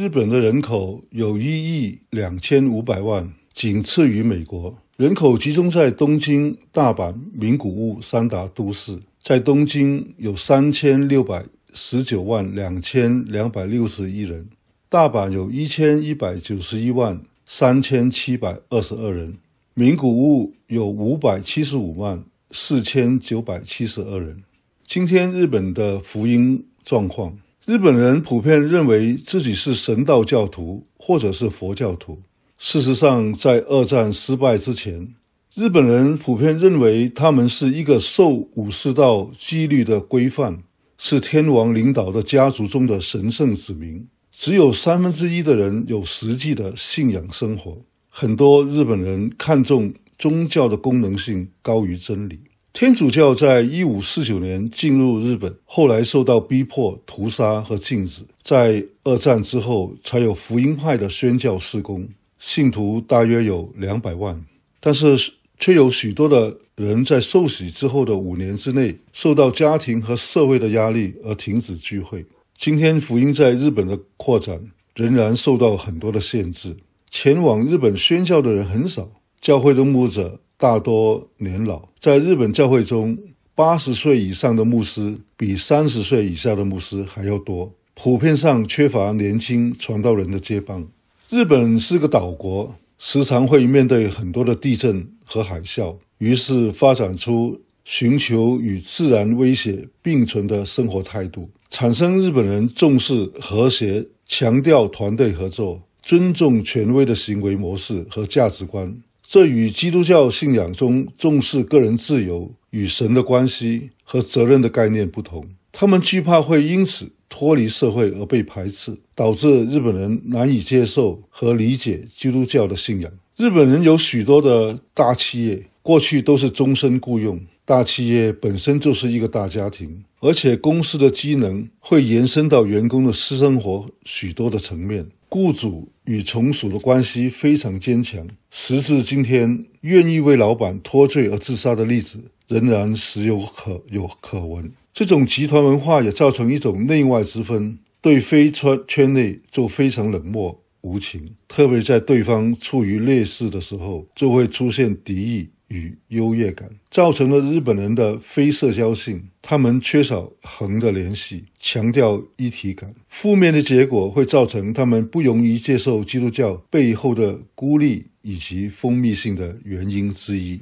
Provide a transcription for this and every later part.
日本的人口有一亿两千五百万，仅次于美国。人口集中在东京、大阪、名古屋三大都市。在东京有三千六百十九万两千两百六十一人，大阪有一千一百九十一万三千七百二十二人，名古屋有五百七十五万四千九百七十二人。今天日本的福音状况。日本人普遍认为自己是神道教徒或者是佛教徒。事实上，在二战失败之前，日本人普遍认为他们是一个受武士道纪律的规范，是天王领导的家族中的神圣子民。只有三分之一的人有实际的信仰生活。很多日本人看重宗教的功能性高于真理。天主教在一五四九年进入日本，后来受到逼迫、屠杀和禁止。在二战之后，才有福音派的宣教事工，信徒大约有两百万，但是却有许多的人在受洗之后的五年之内，受到家庭和社会的压力而停止聚会。今天福音在日本的扩展仍然受到很多的限制，前往日本宣教的人很少，教会的牧者。大多年老，在日本教会中，八十岁以上的牧师比三十岁以下的牧师还要多，普遍上缺乏年轻传道人的接棒。日本是个岛国，时常会面对很多的地震和海啸，于是发展出寻求与自然威胁并存的生活态度，产生日本人重视和谐、强调团队合作、尊重权威的行为模式和价值观。这与基督教信仰中重视个人自由与神的关系和责任的概念不同，他们惧怕会因此脱离社会而被排斥，导致日本人难以接受和理解基督教的信仰。日本人有许多的大企业，过去都是终身雇佣，大企业本身就是一个大家庭，而且公司的机能会延伸到员工的私生活许多的层面。雇主与从属的关系非常坚强，时至今天，愿意为老板脱罪而自杀的例子仍然时有可有可闻。这种集团文化也造成一种内外之分，对非圈圈内就非常冷漠无情，特别在对方处于劣势的时候，就会出现敌意。与优越感造成了日本人的非社交性，他们缺少横的联系，强调一体感。负面的结果会造成他们不容易接受基督教背后的孤立以及封闭性的原因之一。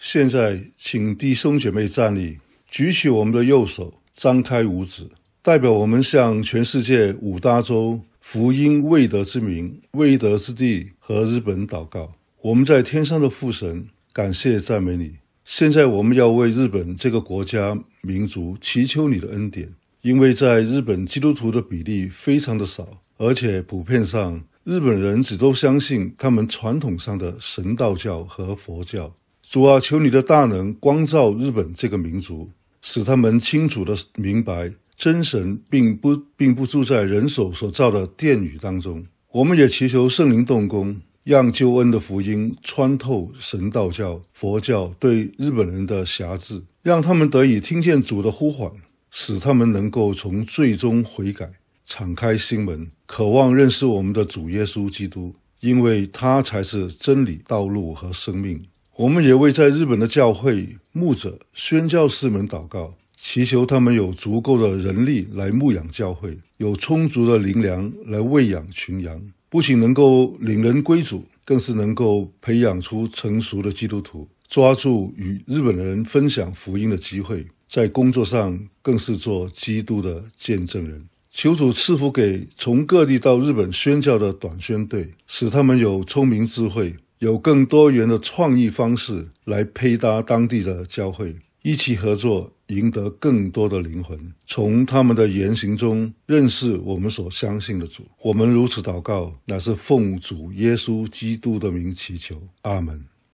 现在，请弟兄姐妹站立，举起我们的右手，张开五指，代表我们向全世界五大洲福音未得之名、未得之地和日本祷告。我们在天上的父神。感谢赞美你。现在我们要为日本这个国家民族祈求你的恩典，因为在日本基督徒的比例非常的少，而且普遍上日本人只都相信他们传统上的神道教和佛教。主啊，求你的大能光照日本这个民族，使他们清楚的明白真神并不并不住在人手所造的殿宇当中。我们也祈求圣灵动工。让救恩的福音穿透神道教、佛教对日本人的辖制，让他们得以听见主的呼唤，使他们能够从最终悔改，敞开心门，渴望认识我们的主耶稣基督，因为他才是真理、道路和生命。我们也为在日本的教会牧者、宣教士们祷告，祈求他们有足够的人力来牧养教会，有充足的灵粮来喂养群羊。不仅能够领人归主，更是能够培养出成熟的基督徒，抓住与日本人分享福音的机会，在工作上更是做基督的见证人。求主赐福给从各地到日本宣教的短宣队，使他们有聪明智慧，有更多元的创意方式来配搭当地的教会，一起合作。赢得更多的灵魂，从他们的言行中认识我们所相信的主。我们如此祷告，乃是奉主耶稣基督的名祈求，阿门。